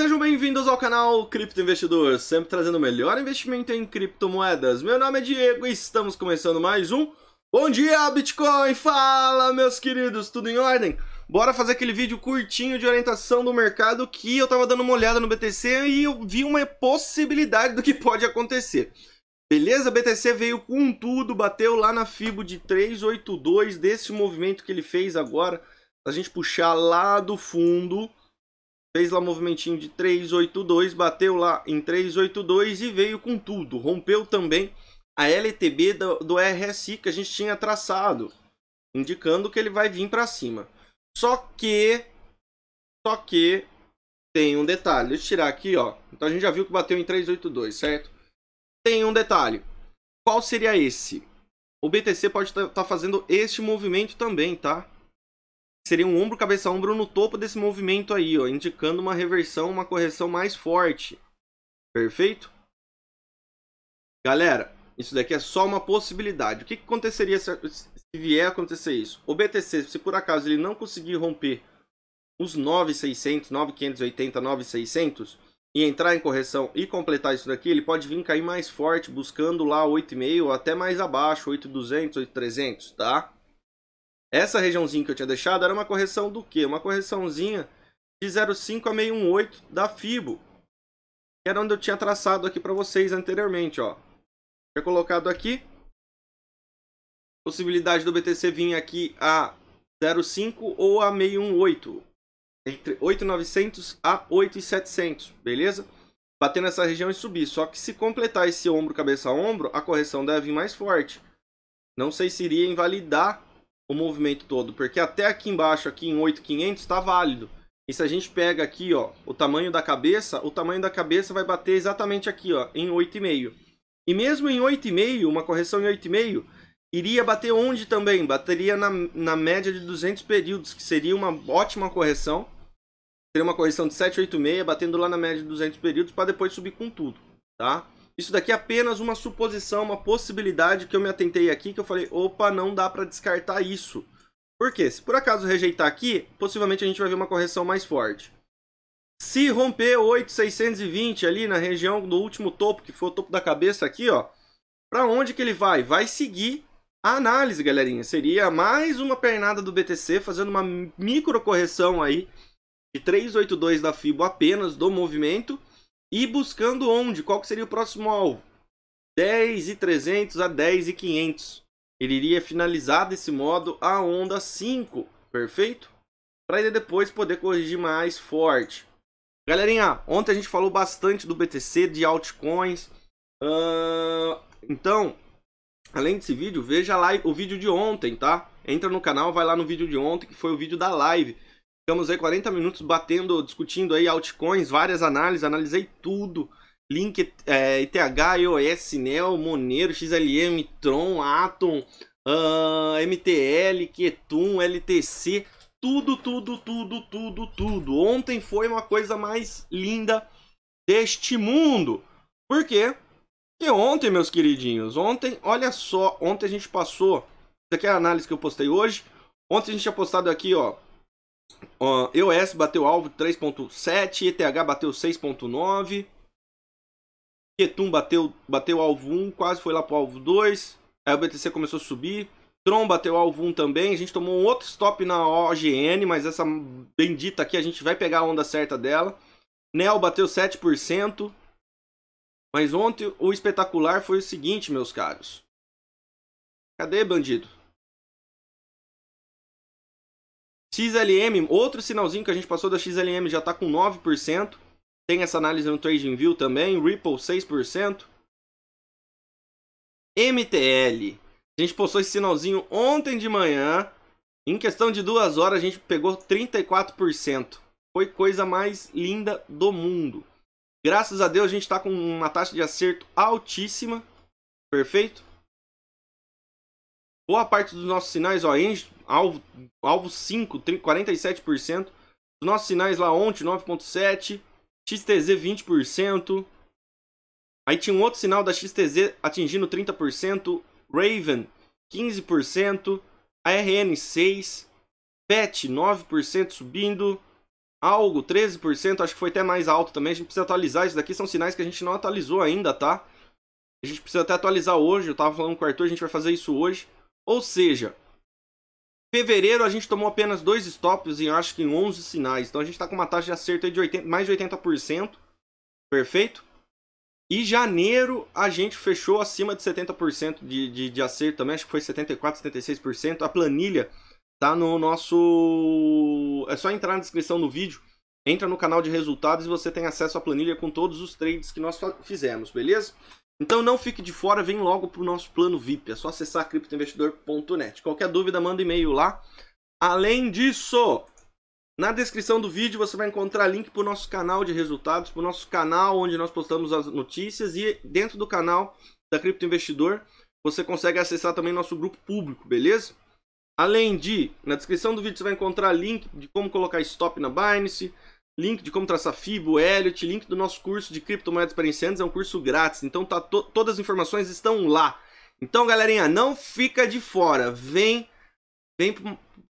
Sejam bem-vindos ao canal Cripto Investidor, sempre trazendo o melhor investimento em criptomoedas. Meu nome é Diego e estamos começando mais um Bom Dia Bitcoin! Fala, meus queridos, tudo em ordem? Bora fazer aquele vídeo curtinho de orientação do mercado que eu tava dando uma olhada no BTC e eu vi uma possibilidade do que pode acontecer. Beleza? BTC veio com tudo, bateu lá na FIBO de 382 desse movimento que ele fez agora. A gente puxar lá do fundo, Fez lá um movimentinho de 382, bateu lá em 382 e veio com tudo. Rompeu também a LTB do, do RSI que a gente tinha traçado, indicando que ele vai vir para cima. Só que, só que tem um detalhe. Deixa eu tirar aqui, ó. Então a gente já viu que bateu em 382, certo? Tem um detalhe. Qual seria esse? O BTC pode estar tá, tá fazendo este movimento também, tá? seria um ombro, cabeça ombro no topo desse movimento aí, ó, indicando uma reversão, uma correção mais forte. Perfeito? Galera, isso daqui é só uma possibilidade. O que, que aconteceria se, se vier a acontecer isso? O BTC, se por acaso ele não conseguir romper os 9,600, 9,580, 9,600 e entrar em correção e completar isso daqui, ele pode vir cair mais forte, buscando lá 8,5 ou até mais abaixo, 8,200, 8,300, tá? Essa regiãozinha que eu tinha deixado era uma correção do quê? Uma correçãozinha de 0,5 a 618 da FIBO. Que era onde eu tinha traçado aqui para vocês anteriormente, ó. Tinha colocado aqui. Possibilidade do BTC vir aqui a 0,5 ou a 618. Entre 8,900 a 8,700, beleza? Bater nessa região e subir. Só que se completar esse ombro, cabeça a ombro, a correção deve vir mais forte. Não sei se iria invalidar o movimento todo, porque até aqui embaixo, aqui em 8500, está válido. E se a gente pega aqui, ó, o tamanho da cabeça, o tamanho da cabeça vai bater exatamente aqui, ó, em 8,5. E mesmo em 8,5, uma correção em 8,5, iria bater onde também? Bateria na, na média de 200 períodos, que seria uma ótima correção. Seria uma correção de 7,86, batendo lá na média de 200 períodos, para depois subir com tudo, tá? Isso daqui é apenas uma suposição, uma possibilidade que eu me atentei aqui, que eu falei, opa, não dá para descartar isso. Por quê? Se por acaso rejeitar aqui, possivelmente a gente vai ver uma correção mais forte. Se romper 8,620 ali na região do último topo, que foi o topo da cabeça aqui, ó, para onde que ele vai? Vai seguir a análise, galerinha. Seria mais uma pernada do BTC, fazendo uma micro correção aí de 3,82 da FIBO apenas do movimento e buscando onde? Qual que seria o próximo alvo? 10.300 e a 10.500. e Ele iria finalizar desse modo a onda 5, perfeito? Para ele depois poder corrigir mais forte. Galerinha, ontem a gente falou bastante do BTC, de altcoins. Uh, então, além desse vídeo, veja lá o vídeo de ontem, tá? Entra no canal, vai lá no vídeo de ontem, que foi o vídeo da live. Ficamos aí 40 minutos batendo, discutindo aí altcoins, várias análises, analisei tudo. Link, é, ETH, iOS, Neo, Monero, XLM, Tron, Atom, uh, MTL, Ketum, LTC, tudo, tudo, tudo, tudo, tudo. Ontem foi uma coisa mais linda deste mundo. Por quê? Porque ontem, meus queridinhos, ontem, olha só, ontem a gente passou, isso aqui é a análise que eu postei hoje, ontem a gente tinha postado aqui, ó, Uh, EOS bateu alvo 3.7, ETH bateu 6.9, Ketum bateu, bateu alvo 1, quase foi lá pro alvo 2, aí o BTC começou a subir, Tron bateu alvo 1 também, a gente tomou um outro stop na OGN, mas essa bendita aqui a gente vai pegar a onda certa dela, Nel bateu 7%, mas ontem o espetacular foi o seguinte, meus caros, cadê bandido? XLM, outro sinalzinho que a gente passou da XLM já está com 9%. Tem essa análise no TradingView também. Ripple, 6%. MTL. A gente postou esse sinalzinho ontem de manhã. Em questão de duas horas, a gente pegou 34%. Foi coisa mais linda do mundo. Graças a Deus, a gente está com uma taxa de acerto altíssima. Perfeito? Boa parte dos nossos sinais, ó, Engie, alvo, alvo 5, 47%. Dos nossos sinais lá ontem, 9.7%. XTZ, 20%. Aí tinha um outro sinal da XTZ atingindo 30%. Raven, 15%. ARN, 6%. PET, 9% subindo. Algo, 13%. Acho que foi até mais alto também. A gente precisa atualizar isso daqui. São sinais que a gente não atualizou ainda, tá? A gente precisa até atualizar hoje. Eu tava falando com o Arthur, a gente vai fazer isso hoje. Ou seja, fevereiro a gente tomou apenas dois stops em acho que em 11 sinais. Então a gente está com uma taxa de acerto de 80, mais de 80%. Perfeito? E janeiro a gente fechou acima de 70% de, de, de acerto também, acho que foi 74%, 76%. A planilha tá no nosso. É só entrar na descrição do vídeo, entra no canal de resultados e você tem acesso à planilha com todos os trades que nós fizemos, beleza? Então não fique de fora, vem logo para o nosso plano VIP. É só acessar criptoinvestidor.net. Qualquer dúvida, manda e-mail lá. Além disso, na descrição do vídeo você vai encontrar link para o nosso canal de resultados, para o nosso canal onde nós postamos as notícias e dentro do canal da Cripto Investidor você consegue acessar também nosso grupo público, beleza? Além de, na descrição do vídeo você vai encontrar link de como colocar stop na Binance, link de como traçar FIBO, Elliot, link do nosso curso de criptomoedas para iniciantes, é um curso grátis, então tá to todas as informações estão lá. Então, galerinha, não fica de fora, vem, vem,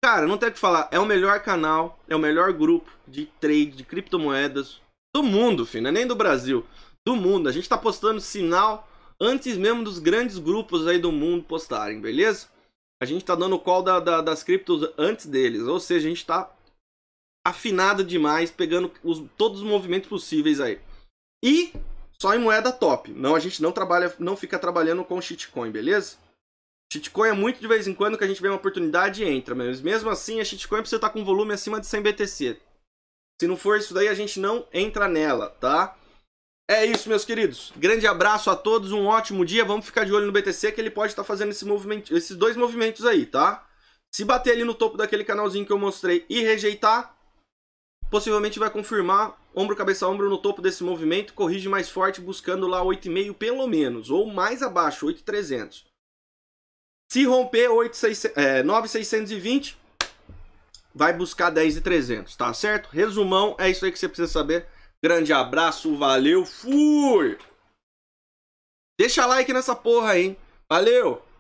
cara, não tem o que falar, é o melhor canal, é o melhor grupo de trade de criptomoedas do mundo, filho, não é nem do Brasil, do mundo. A gente tá postando sinal antes mesmo dos grandes grupos aí do mundo postarem, beleza? A gente tá dando o call da, da, das criptos antes deles, ou seja, a gente tá afinada demais, pegando os, todos os movimentos possíveis aí. E só em moeda top. Não, a gente não trabalha, não fica trabalhando com shitcoin, beleza? Shitcoin é muito de vez em quando que a gente vê uma oportunidade e entra, mas mesmo assim a shitcoin precisa estar tá com volume acima de 100 BTC. Se não for isso daí, a gente não entra nela, tá? É isso, meus queridos. Grande abraço a todos, um ótimo dia. Vamos ficar de olho no BTC que ele pode estar tá fazendo esse movimento, esses dois movimentos aí, tá? Se bater ali no topo daquele canalzinho que eu mostrei e rejeitar, Possivelmente vai confirmar ombro, cabeça, ombro no topo desse movimento, corrige mais forte buscando lá 8,5 pelo menos, ou mais abaixo, 8,300. Se romper 8, 6, é, 9,620, vai buscar 10,300, tá certo? Resumão, é isso aí que você precisa saber. Grande abraço, valeu, fui! Deixa like nessa porra aí, hein? Valeu!